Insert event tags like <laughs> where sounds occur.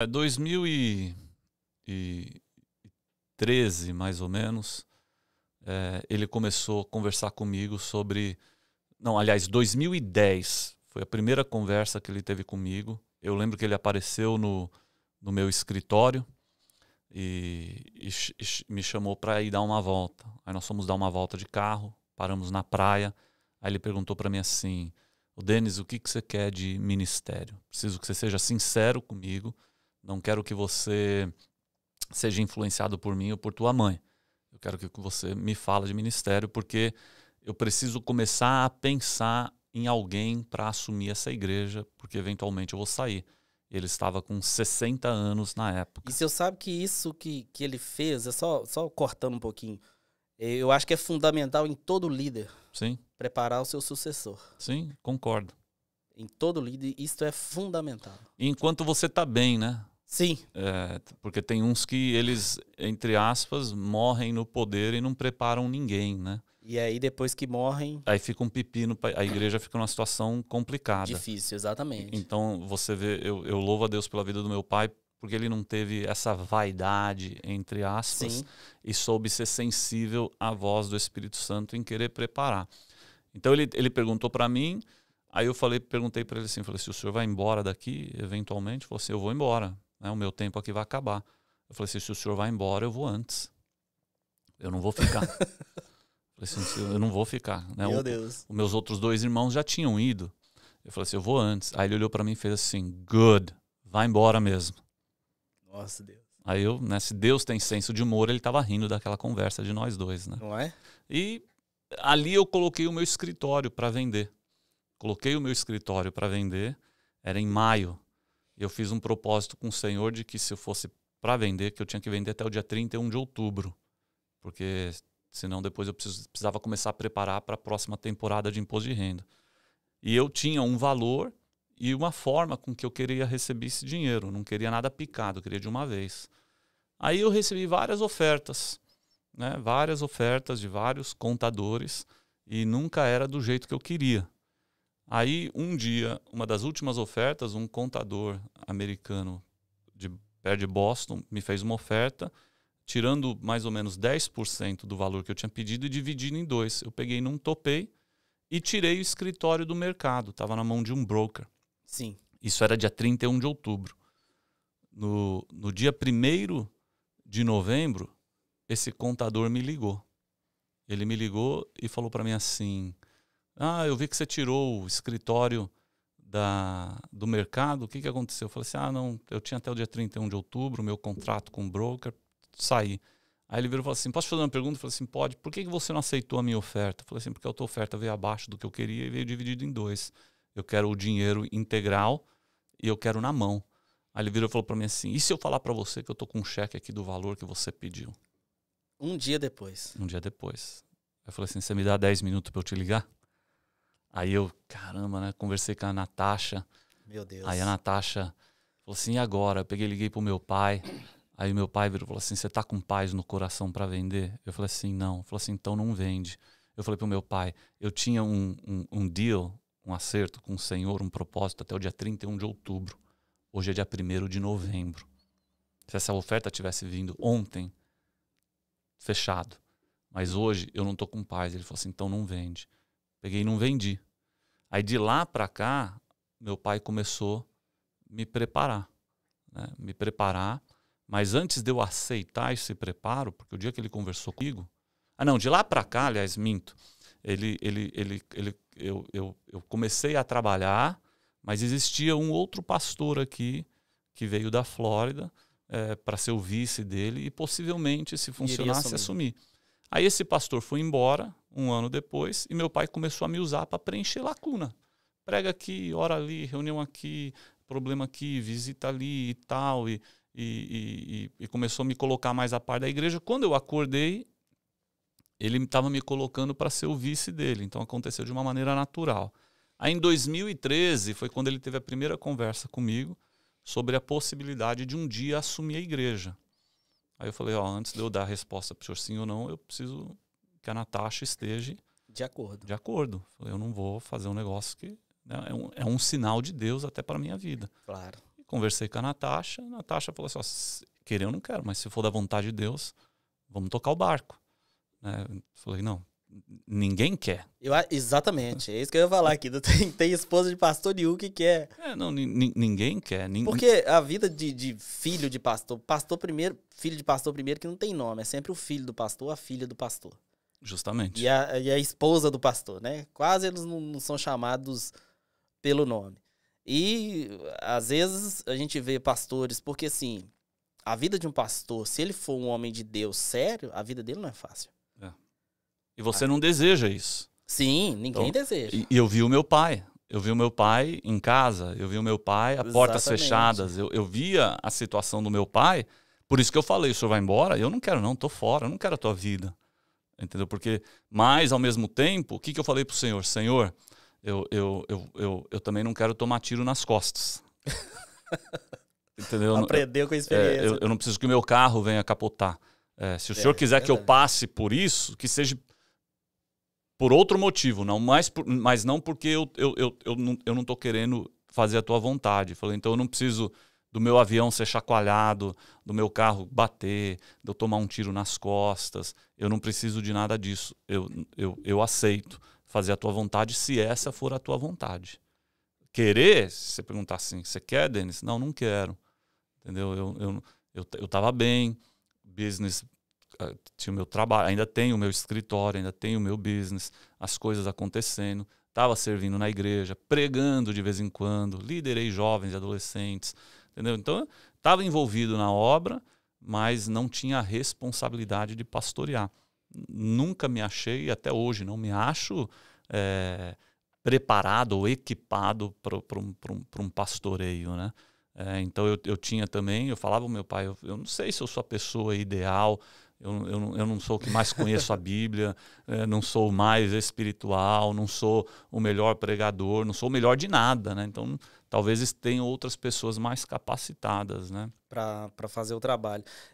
É 2013, mais ou menos, é, ele começou a conversar comigo sobre. Não, aliás, 2010 foi a primeira conversa que ele teve comigo. Eu lembro que ele apareceu no, no meu escritório e, e, e me chamou para ir dar uma volta. Aí nós fomos dar uma volta de carro, paramos na praia. Aí ele perguntou para mim assim: o Denis, o que, que você quer de ministério? Preciso que você seja sincero comigo não quero que você seja influenciado por mim ou por tua mãe. Eu quero que você me fale de ministério, porque eu preciso começar a pensar em alguém para assumir essa igreja, porque eventualmente eu vou sair. Ele estava com 60 anos na época. E se eu sabe que isso que, que ele fez, é só, só cortando um pouquinho, eh, eu acho que é fundamental em todo líder. Sim. Preparar o seu sucessor. Sim, concordo. Em todo líder, isto é fundamental. Enquanto você está bem, né? Sim. É, porque tem uns que eles, entre aspas, morrem no poder e não preparam ninguém, né? E aí depois que morrem. Aí fica um pepino, a igreja fica numa situação complicada. Difícil, exatamente. Então você vê, eu, eu louvo a Deus pela vida do meu pai, porque ele não teve essa vaidade, entre aspas, Sim. e soube ser sensível à voz do Espírito Santo em querer preparar. Então ele, ele perguntou para mim, aí eu falei, perguntei para ele assim, falei, se o senhor vai embora daqui, eventualmente, você assim, eu vou embora, né, o meu tempo aqui vai acabar. Eu falei assim, se o senhor vai embora, eu vou antes. Eu não vou ficar. <laughs> eu falei assim, eu não vou ficar. Né? Meu o, Deus. Os meus outros dois irmãos já tinham ido. Eu falei assim, eu vou antes. Aí ele olhou para mim e fez assim, good, vai embora mesmo. Nossa, Deus. Aí eu, né, se Deus tem senso de humor, ele tava rindo daquela conversa de nós dois, né? Não é? E ali eu coloquei o meu escritório para vender. Coloquei o meu escritório para vender, era em maio eu fiz um propósito com o Senhor de que se eu fosse para vender, que eu tinha que vender até o dia 31 de outubro, porque senão depois eu precisava começar a preparar para a próxima temporada de imposto de renda. E eu tinha um valor e uma forma com que eu queria receber esse dinheiro, não queria nada picado, eu queria de uma vez. Aí eu recebi várias ofertas, né? várias ofertas de vários contadores e nunca era do jeito que eu queria. Aí, um dia, uma das últimas ofertas, um contador americano de perto de Boston me fez uma oferta, tirando mais ou menos 10% do valor que eu tinha pedido e dividindo em dois. Eu peguei num topei e tirei o escritório do mercado, estava na mão de um broker. Sim. Isso era dia 31 de outubro. No, no dia 1 de novembro, esse contador me ligou. Ele me ligou e falou para mim assim: ah, eu vi que você tirou o escritório da, do mercado, o que, que aconteceu? Eu falei assim: ah, não, eu tinha até o dia 31 de outubro, meu contrato com o broker, saí. Aí ele virou e falou assim: posso fazer uma pergunta? Eu falei assim: pode, por que, que você não aceitou a minha oferta? Eu falei assim: porque a tua oferta veio abaixo do que eu queria e veio dividido em dois. Eu quero o dinheiro integral e eu quero na mão. Aí ele virou e falou para mim assim: e se eu falar para você que eu tô com um cheque aqui do valor que você pediu? Um dia depois. Um dia depois. Eu falei assim: você me dá 10 minutos para eu te ligar? Aí eu, caramba, né? Conversei com a Natasha. Meu Deus. Aí a Natasha falou assim: e agora? Eu peguei, liguei pro meu pai. Aí meu pai virou e falou assim: você tá com paz no coração para vender? Eu falei assim: não. Falou assim: então não vende. Eu falei pro meu pai: eu tinha um, um, um deal, um acerto com o Senhor, um propósito até o dia 31 de outubro. Hoje é dia 1 de novembro. Se essa oferta tivesse vindo ontem, fechado. Mas hoje eu não tô com paz. Ele falou assim: então não vende. Peguei e não vendi. Aí de lá para cá, meu pai começou a me preparar. Né? Me preparar. Mas antes de eu aceitar esse preparo, porque o dia que ele conversou comigo. Ah, não, de lá para cá, aliás, minto. Ele, ele, ele, ele, eu, eu, eu comecei a trabalhar, mas existia um outro pastor aqui que veio da Flórida é, para ser o vice dele e possivelmente, se funcionasse, assumir. assumir. Aí esse pastor foi embora um ano depois, e meu pai começou a me usar para preencher lacuna. Prega aqui, ora ali, reunião aqui, problema aqui, visita ali e tal. E, e, e, e começou a me colocar mais a par da igreja. Quando eu acordei, ele estava me colocando para ser o vice dele. Então aconteceu de uma maneira natural. Aí em 2013 foi quando ele teve a primeira conversa comigo sobre a possibilidade de um dia assumir a igreja. Aí eu falei, ó, antes de eu dar a resposta para o senhor sim ou não, eu preciso que a Natasha esteja de acordo. De acordo. Eu não vou fazer um negócio que né, é, um, é, um, sinal de Deus até para minha vida. Claro. E conversei com a Natasha, a Natasha falou assim: ó, querer eu não quero, mas se for da vontade de Deus, vamos tocar o barco. Né? Falei: não, ninguém quer. Eu, exatamente, é isso que eu ia falar aqui. Tem, tem esposa de pastor nenhum que quer. É, não, ninguém quer. Porque a vida de, de, filho de pastor, pastor primeiro, filho de pastor primeiro que não tem nome, é sempre o filho do pastor, a filha do pastor. Justamente. E a, e a esposa do pastor, né? Quase eles não, não são chamados pelo nome. E às vezes a gente vê pastores, porque assim, a vida de um pastor, se ele for um homem de Deus sério, a vida dele não é fácil. É. E você ah. não deseja isso. Sim, ninguém então, deseja. E eu vi o meu pai. Eu vi o meu pai em casa, eu vi o meu pai a portas fechadas, eu, eu via a situação do meu pai, por isso que eu falei, o senhor vai embora? Eu não quero não, tô fora, eu não quero a tua vida. Entendeu? Porque, mas ao mesmo tempo, o que, que eu falei para o Senhor? Senhor, eu, eu, eu, eu, eu também não quero tomar tiro nas costas. <laughs> Entendeu? Aprendeu com a é, experiência. É, eu, eu, não preciso que o meu carro venha capotar. É, se o é, senhor quiser que eu passe por isso, que seja por outro motivo, não mais por, mas não porque eu, eu, eu, eu, não, eu não tô querendo fazer a tua vontade. Falei, então eu não preciso do meu avião ser chacoalhado, do meu carro bater, de eu tomar um tiro nas costas. Eu não preciso de nada disso. Eu, eu, eu aceito fazer a tua vontade se essa for a tua vontade. Querer, se você perguntar assim, você quer, Denis? Não, não quero. Entendeu? Eu, eu, eu, eu tava bem, business ah, tinha o meu trabalho, ainda tenho o meu escritório, ainda tenho o meu business, as coisas acontecendo. Estava servindo na igreja, pregando de vez em quando, liderei jovens e adolescentes, Entendeu? Então, estava envolvido na obra, mas não tinha a responsabilidade de pastorear. Nunca me achei, até hoje, não me acho é, preparado ou equipado para um, um, um, pastoreio, né? É, então eu, eu tinha também, eu falava ao meu pai, eu, eu não sei se eu sou a pessoa ideal eu, eu, eu não sou o que mais conheço a Bíblia, é, não sou mais espiritual, não sou o melhor pregador, não sou o melhor de nada, né? Então, talvez tenham outras pessoas mais capacitadas, né? Para fazer o trabalho.